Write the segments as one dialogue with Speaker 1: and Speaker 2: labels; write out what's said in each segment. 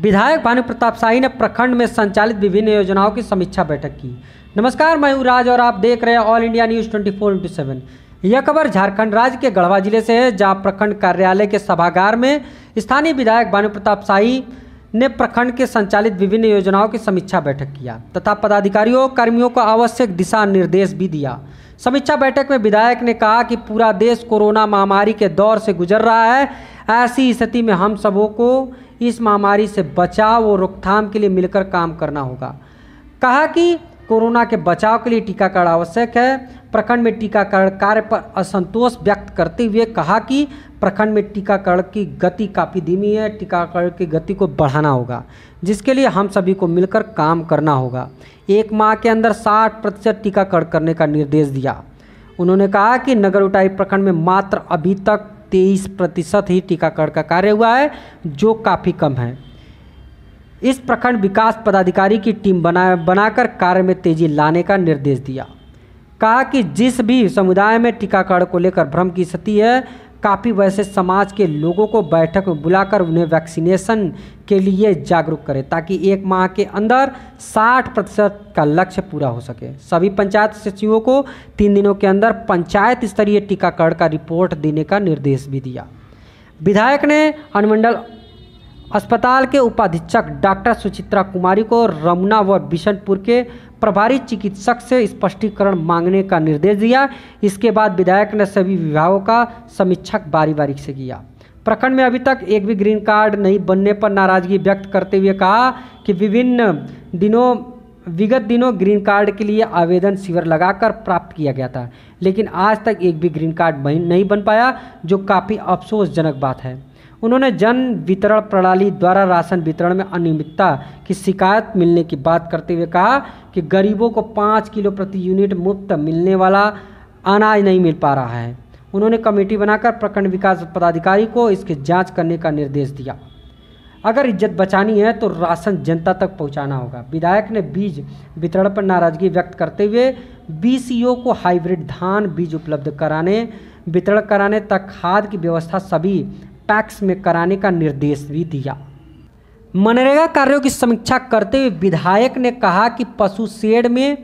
Speaker 1: विधायक भानु प्रताप शाही ने प्रखंड में संचालित विभिन्न योजनाओं की समीक्षा बैठक की नमस्कार मैं हूँ राज और आप देख रहे हैं all India news twenty four into seven यह खबर झारखंड राज्य के गढ़वा जिले से है जहाँ प्रखंड कार्यालय के सभागार में स्थानीय विधायक भानु प्रताप शाही ने प्रखंड के संचालित विभिन्न योजनाओं की समीक्षा बैठक किया तथा पदाधिकारियों कर्मियों को आवश्यक दिशा निर्देश भी दिया समीक्षा बैठक में विधायक ने कहा कि पूरा देश कोरोना महामारी के दौर से गुजर रहा है ऐसी स्थिति में हम सबों को इस महामारी से बचाव और रोकथाम के लिए मिलकर काम करना होगा कहा कि कोरोना के बचाव के लिए टीकाकरण आवश्यक है प्रखंड में टीकाकरण कार्य पर असंतोष व्यक्त करते हुए कहा कि प्रखंड में टीकाकरण की गति काफ़ी धीमी है टीकाकरण की गति को बढ़ाना होगा जिसके लिए हम सभी को मिलकर काम करना होगा एक माह के अंदर 60 प्रतिशत टीकाकरण करने का निर्देश दिया उन्होंने कहा कि नगर उटाई प्रखंड में मात्र अभी तक तेईस प्रतिशत ही टीकाकरण का कार्य हुआ है जो काफ़ी कम है इस प्रखंड विकास पदाधिकारी की टीम बना बनाकर कार्य में तेजी लाने का निर्देश दिया कहा कि जिस भी समुदाय में टीकाकरण को लेकर भ्रम की स्थिति है काफ़ी वैसे समाज के लोगों को बैठक में बुलाकर उन्हें वैक्सीनेशन के लिए जागरूक करें ताकि एक माह के अंदर 60 प्रतिशत का लक्ष्य पूरा हो सके सभी पंचायत सचिवों को तीन दिनों के अंदर पंचायत स्तरीय टीकाकरण का रिपोर्ट देने का निर्देश भी दिया विधायक ने अनुमंडल अस्पताल के उपाधीक्षक डॉक्टर सुचित्रा कुमारी को रमुना व बिशनपुर के प्रभारी चिकित्सक से स्पष्टीकरण मांगने का निर्देश दिया इसके बाद विधायक ने सभी विभागों का समीक्षक बारी बारी से किया प्रखंड में अभी तक एक भी ग्रीन कार्ड नहीं बनने पर नाराजगी व्यक्त करते हुए कहा कि विभिन्न दिनों विगत दिनों ग्रीन कार्ड के लिए आवेदन शिविर लगाकर प्राप्त किया गया था लेकिन आज तक एक भी ग्रीन कार्ड नहीं बन पाया जो काफ़ी अफसोसजनक बात है उन्होंने जन वितरण प्रणाली द्वारा राशन वितरण में अनियमितता की शिकायत मिलने की बात करते हुए कहा कि गरीबों को पाँच किलो प्रति यूनिट मुफ्त मिलने वाला अनाज नहीं मिल पा रहा है उन्होंने कमेटी बनाकर प्रखंड विकास पदाधिकारी को इसकी जांच करने का निर्देश दिया अगर इज्जत बचानी है तो राशन जनता तक पहुंचाना होगा विधायक ने बीज वितरण पर नाराजगी व्यक्त करते हुए बीसीओ को हाइब्रिड धान बीज उपलब्ध कराने वितरण कराने तक खाद की व्यवस्था सभी पैक्स में कराने का निर्देश भी दिया मनरेगा कार्यों की समीक्षा करते हुए विधायक ने कहा कि पशु शेड में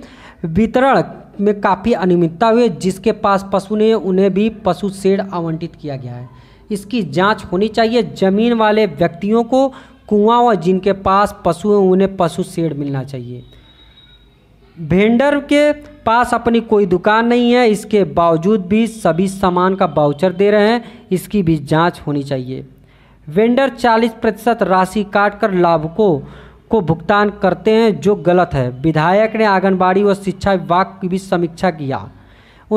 Speaker 1: वितरण में काफ़ी अनियमितता हुई जिसके पास पशु ने उन्हें भी पशु शेड आवंटित किया गया है इसकी जांच होनी चाहिए जमीन वाले व्यक्तियों को कुआं व जिनके पास पशु हैं उन्हें पशु शेड मिलना चाहिए भेंडर के पास अपनी कोई दुकान नहीं है इसके बावजूद भी सभी सामान का बाउचर दे रहे हैं इसकी भी जांच होनी चाहिए वेंडर 40 प्रतिशत राशि काट कर लाभुकों को भुगतान करते हैं जो गलत है विधायक ने आंगनबाड़ी व शिक्षा विभाग की भी समीक्षा किया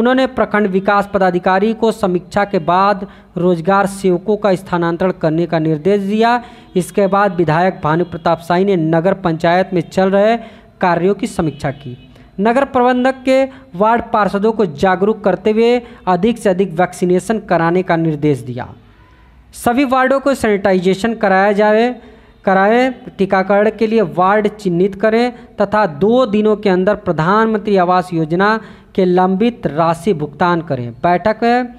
Speaker 1: उन्होंने प्रखंड विकास पदाधिकारी को समीक्षा के बाद रोजगार सेवकों का स्थानांतरण करने का निर्देश दिया इसके बाद विधायक भानु प्रताप साई ने नगर पंचायत में चल रहे कार्यों की समीक्षा की नगर प्रबंधक के वार्ड पार्षदों को जागरूक करते हुए अधिक से अधिक वैक्सीनेशन कराने का निर्देश दिया सभी वार्डों को सैनिटाइजेशन कराया जाए कराएं टीकाकरण के लिए वार्ड चिन्हित करें तथा दो दिनों के अंदर प्रधानमंत्री आवास योजना के लंबित राशि भुगतान करें बैठक में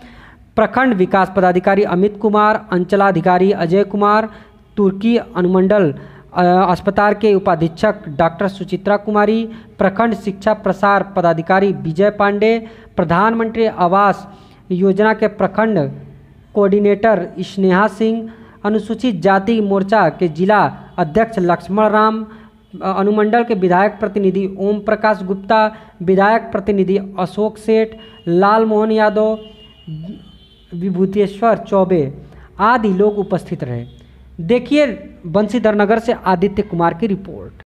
Speaker 1: प्रखंड विकास पदाधिकारी अमित कुमार अंचलाधिकारी अजय कुमार तुर्की अनुमंडल अस्पताल के उपाधीक्षक डॉक्टर सुचित्रा कुमारी प्रखंड शिक्षा प्रसार पदाधिकारी विजय पांडे प्रधानमंत्री आवास योजना के प्रखंड कोऑर्डिनेटर स्नेहा सिंह अनुसूचित जाति मोर्चा के जिला अध्यक्ष लक्ष्मण राम अनुमंडल के विधायक प्रतिनिधि ओम प्रकाश गुप्ता विधायक प्रतिनिधि अशोक सेठ लाल मोहन यादव विभूतेश्वर चौबे आदि लोग उपस्थित रहे देखिए बंसीधर नगर से आदित्य कुमार की रिपोर्ट